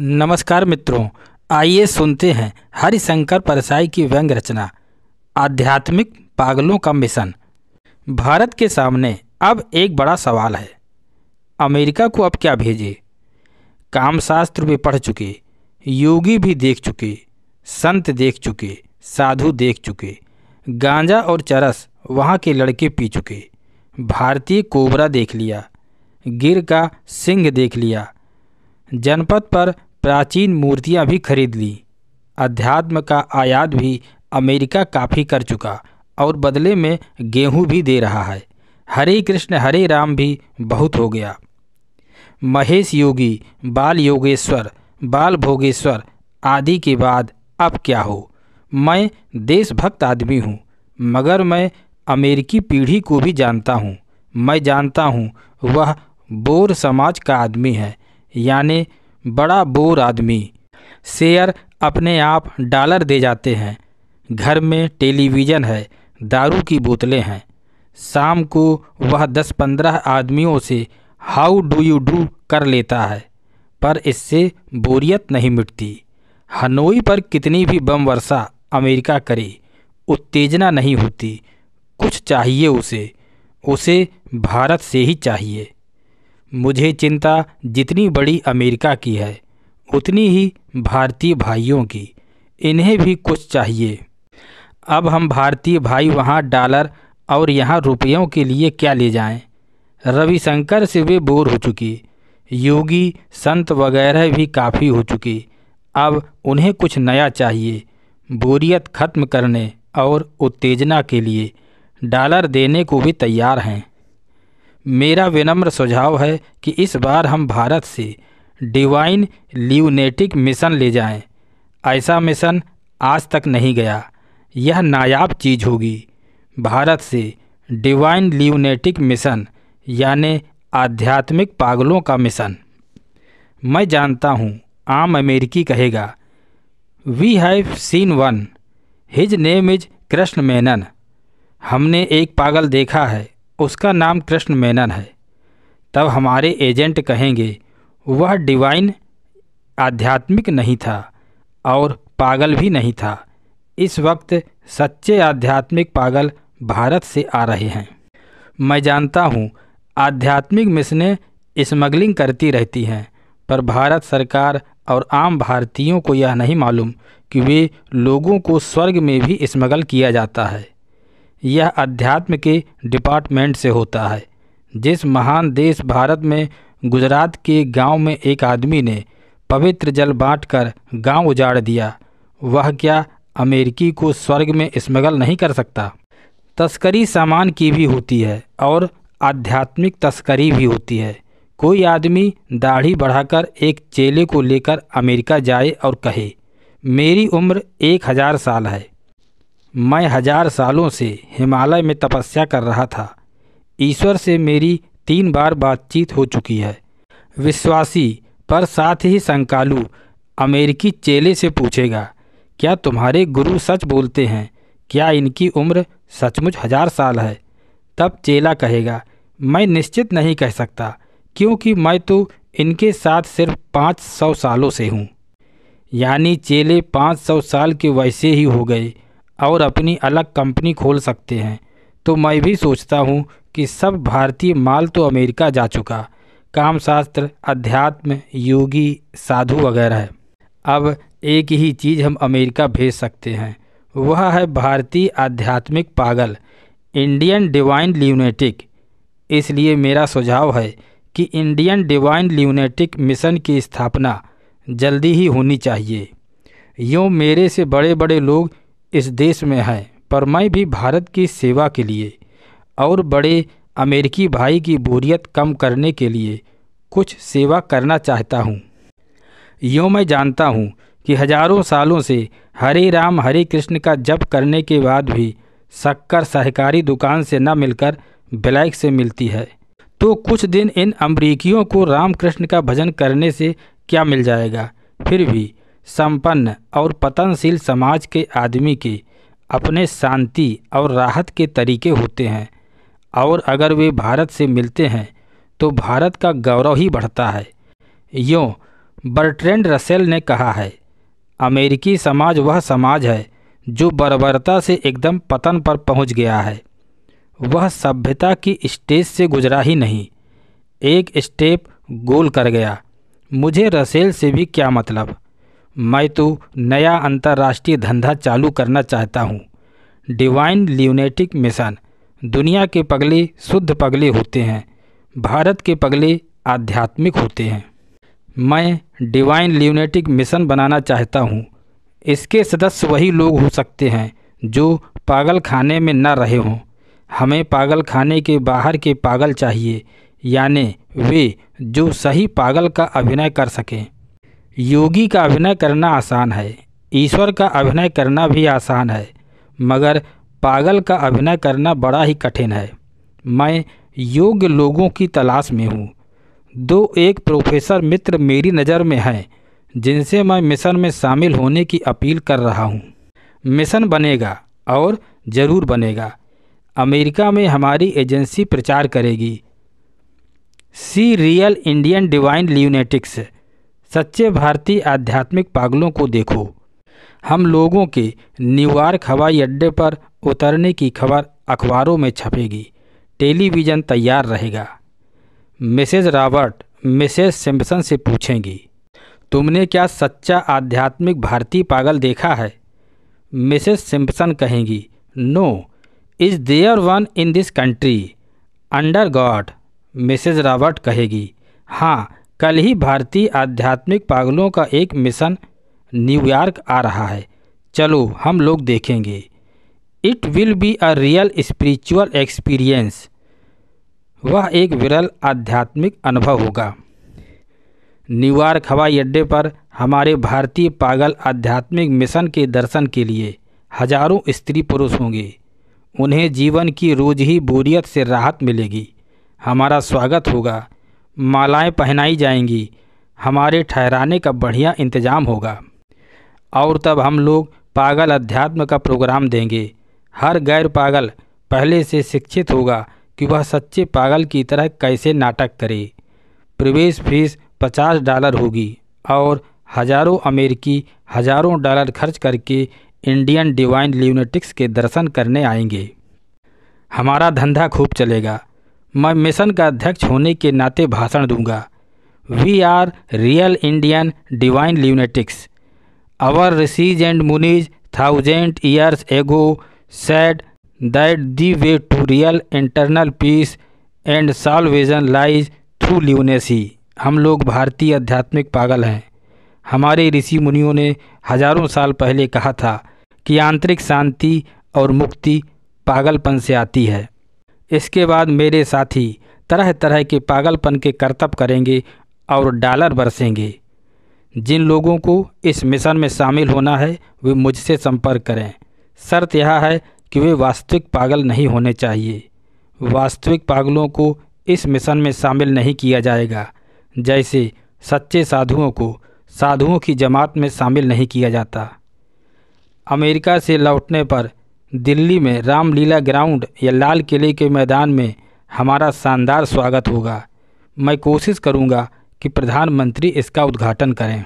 नमस्कार मित्रों आइए सुनते हैं हरिशंकर परसाई की व्यंग रचना आध्यात्मिक पागलों का मिशन भारत के सामने अब एक बड़ा सवाल है अमेरिका को अब क्या भेजे कामशास्त्र भी पढ़ चुके योगी भी देख चुके संत देख चुके साधु देख चुके गांजा और चरस वहाँ के लड़के पी चुके भारतीय कोबरा देख लिया गिर का सिंह देख लिया जनपद पर प्राचीन मूर्तियां भी खरीद ली अध्यात्म का आयात भी अमेरिका काफ़ी कर चुका और बदले में गेहूं भी दे रहा है हरे कृष्ण हरे राम भी बहुत हो गया महेश योगी बाल योगेश्वर बाल भोगेश्वर आदि के बाद अब क्या हो मैं देशभक्त आदमी हूँ मगर मैं अमेरिकी पीढ़ी को भी जानता हूँ मैं जानता हूँ वह बोर समाज का आदमी है यानि बड़ा बोर आदमी शेयर अपने आप डॉलर दे जाते हैं घर में टेलीविज़न है दारू की बोतलें हैं शाम को वह दस पंद्रह आदमियों से हाउ डू यू डू कर लेता है पर इससे बोरियत नहीं मिटती हनोई पर कितनी भी बम वर्षा अमेरिका करे उत्तेजना नहीं होती कुछ चाहिए उसे उसे भारत से ही चाहिए मुझे चिंता जितनी बड़ी अमेरिका की है उतनी ही भारतीय भाइयों की इन्हें भी कुछ चाहिए अब हम भारतीय भाई वहाँ डॉलर और यहाँ रुपयों के लिए क्या ले जाएं? रविशंकर से वे बोर हो चुके योगी संत वगैरह भी काफ़ी हो चुकी अब उन्हें कुछ नया चाहिए बोरियत खत्म करने और उत्तेजना के लिए डॉलर देने को भी तैयार हैं मेरा विनम्र सुझाव है कि इस बार हम भारत से डिवाइन ल्यूनेटिक मिशन ले जाएं। ऐसा मिशन आज तक नहीं गया यह नायाब चीज़ होगी भारत से डिवाइन ल्यूनेटिक मिशन यानि आध्यात्मिक पागलों का मिशन मैं जानता हूँ आम अमेरिकी कहेगा we have seen one his name is Krishna Menon हमने एक पागल देखा है उसका नाम कृष्ण मेनन है तब हमारे एजेंट कहेंगे वह डिवाइन आध्यात्मिक नहीं था और पागल भी नहीं था इस वक्त सच्चे आध्यात्मिक पागल भारत से आ रहे हैं मैं जानता हूँ आध्यात्मिक मिशनें स्मगलिंग करती रहती हैं पर भारत सरकार और आम भारतीयों को यह नहीं मालूम कि वे लोगों को स्वर्ग में भी स्मगल किया जाता है यह अध्यात्म के डिपार्टमेंट से होता है जिस महान देश भारत में गुजरात के गांव में एक आदमी ने पवित्र जल बांटकर गांव उजाड़ दिया वह क्या अमेरिकी को स्वर्ग में स्मगल नहीं कर सकता तस्करी सामान की भी होती है और आध्यात्मिक तस्करी भी होती है कोई आदमी दाढ़ी बढ़ाकर एक चेले को लेकर अमेरिका जाए और कहे मेरी उम्र एक हज़ार साल है मैं हजार सालों से हिमालय में तपस्या कर रहा था ईश्वर से मेरी तीन बार बातचीत हो चुकी है विश्वासी पर साथ ही संकालु अमेरिकी चेले से पूछेगा क्या तुम्हारे गुरु सच बोलते हैं क्या इनकी उम्र सचमुच हजार साल है तब चेला कहेगा मैं निश्चित नहीं कह सकता क्योंकि मैं तो इनके साथ सिर्फ पाँच सौ सालों से हूँ यानी चेले पाँच सौ साल के वैसे ही हो गए और अपनी अलग कंपनी खोल सकते हैं तो मैं भी सोचता हूँ कि सब भारतीय माल तो अमेरिका जा चुका कामशास्त्र अध्यात्म योगी साधु वगैरह है अब एक ही चीज़ हम अमेरिका भेज सकते हैं वह है भारतीय आध्यात्मिक पागल इंडियन डिवाइन ल्यूनेटिक इसलिए मेरा सुझाव है कि इंडियन डिवाइन ल्यूनेटिक मिशन की स्थापना जल्दी ही होनी चाहिए यूँ मेरे से बड़े बड़े लोग इस देश में है पर मैं भी भारत की सेवा के लिए और बड़े अमेरिकी भाई की बोरियत कम करने के लिए कुछ सेवा करना चाहता हूँ यूँ मैं जानता हूँ कि हजारों सालों से हरे राम हरे कृष्ण का जप करने के बाद भी शक्कर सहकारी दुकान से न मिलकर ब्लैक से मिलती है तो कुछ दिन इन अमरीकियों को रामकृष्ण का भजन करने से क्या मिल जाएगा फिर भी संपन्न और पतनशील समाज के आदमी के अपने शांति और राहत के तरीके होते हैं और अगर वे भारत से मिलते हैं तो भारत का गौरव ही बढ़ता है यों बर्ट्रेंड रसेल ने कहा है अमेरिकी समाज वह समाज है जो बर्बरता से एकदम पतन पर पहुंच गया है वह सभ्यता की स्टेज से गुजरा ही नहीं एक स्टेप गोल कर गया मुझे रसेल से भी क्या मतलब मैं तो नया अंतर्राष्ट्रीय धंधा चालू करना चाहता हूँ डिवाइन ल्यूनेटिक मिशन दुनिया के पगले शुद्ध पगले होते हैं भारत के पगले आध्यात्मिक होते हैं मैं डिवाइन ल्यूनेटिक मिशन बनाना चाहता हूँ इसके सदस्य वही लोग हो सकते हैं जो पागल खाने में न रहे हों हमें पागल खाने के बाहर के पागल चाहिए यानी वे जो सही पागल का अभिनय कर सकें योगी का अभिनय करना आसान है ईश्वर का अभिनय करना भी आसान है मगर पागल का अभिनय करना बड़ा ही कठिन है मैं योग्य लोगों की तलाश में हूँ दो एक प्रोफेसर मित्र मेरी नज़र में हैं जिनसे मैं मिशन में शामिल होने की अपील कर रहा हूँ मिशन बनेगा और ज़रूर बनेगा अमेरिका में हमारी एजेंसी प्रचार करेगी see real Indian divine lunatics सच्चे भारतीय आध्यात्मिक पागलों को देखो हम लोगों के न्यूयॉर्क हवाई अड्डे पर उतरने की खबर अखबारों में छपेगी टेलीविज़न तैयार रहेगा मिसेज रॉबर्ट मिसेज सिम्पसन से पूछेंगी तुमने क्या सच्चा आध्यात्मिक भारतीय पागल देखा है मिसेज सिम्पसन कहेंगी no is there one in this country under God Mrs Robert कहेगी हाँ कल ही भारतीय आध्यात्मिक पागलों का एक मिशन न्यूयॉर्क आ रहा है चलो हम लोग देखेंगे it will be a real spiritual experience वह एक विरल आध्यात्मिक अनुभव होगा न्यूयॉर्क हवाई अड्डे पर हमारे भारतीय पागल आध्यात्मिक मिशन के दर्शन के लिए हजारों स्त्री पुरुष होंगे उन्हें जीवन की रोज ही बोरियत से राहत मिलेगी हमारा स्वागत होगा मालाएं पहनाई जाएंगी हमारे ठहराने का बढ़िया इंतज़ाम होगा और तब हम लोग पागल अध्यात्म का प्रोग्राम देंगे हर गैर पागल पहले से शिक्षित होगा कि वह सच्चे पागल की तरह कैसे नाटक करे प्रवेश फीस पचास डॉलर होगी और हजारों अमेरिकी हजारों डॉलर खर्च करके इंडियन डिवाइन ल्यूनेटिक्स के दर्शन करने आएंगे हमारा धंधा खूब चलेगा मैं मिशन का अध्यक्ष होने के नाते भाषण दूंगा we are real Indian divine lunatics our rishis and munis thousand years ago said that the way to real internal peace and salvation lies through lunacy हम लोग भारतीय आध्यात्मिक पागल हैं हमारे ऋषि मुनियों ने हजारों साल पहले कहा था कि आंतरिक शांति और मुक्ति पागलपन से आती है इसके बाद मेरे साथी तरह तरह के पागलपन के करतब करेंगे और डॉलर बरसेंगे जिन लोगों को इस मिशन में शामिल होना है वे मुझसे संपर्क करें शर्त यह है कि वे वास्तविक पागल नहीं होने चाहिए वास्तविक पागलों को इस मिशन में शामिल नहीं किया जाएगा जैसे सच्चे साधुओं को साधुओं की जमात में शामिल नहीं किया जाता अमेरिका से लौटने पर दिल्ली में रामलीला ग्राउंड या लाल किले के मैदान में हमारा शानदार स्वागत होगा मैं कोशिश करूंगा कि प्रधानमंत्री इसका उद्घाटन करें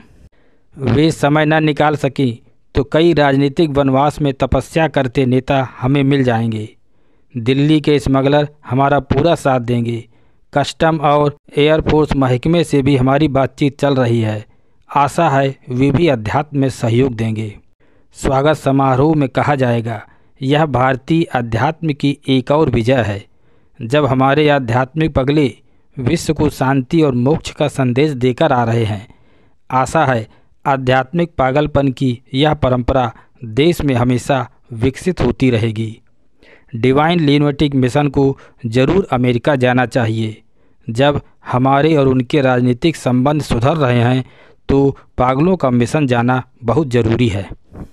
वे समय न निकाल सकी तो कई राजनीतिक वनवास में तपस्या करते नेता हमें मिल जाएंगे दिल्ली के स्मगलर हमारा पूरा साथ देंगे कस्टम और एयरफोर्स महकमे से भी हमारी बातचीत चल रही है आशा है वे भी अध्यात्म में सहयोग देंगे स्वागत समारोह में कहा जाएगा यह भारतीय अध्यात्म की एक और विजय है जब हमारे आध्यात्मिक पगले विश्व को शांति और मोक्ष का संदेश देकर आ रहे हैं आशा है आध्यात्मिक पागलपन की यह परंपरा देश में हमेशा विकसित होती रहेगी डिवाइन लिनोटिक मिशन को जरूर अमेरिका जाना चाहिए जब हमारे और उनके राजनीतिक संबंध सुधर रहे हैं तो पागलों का मिशन जाना बहुत ज़रूरी है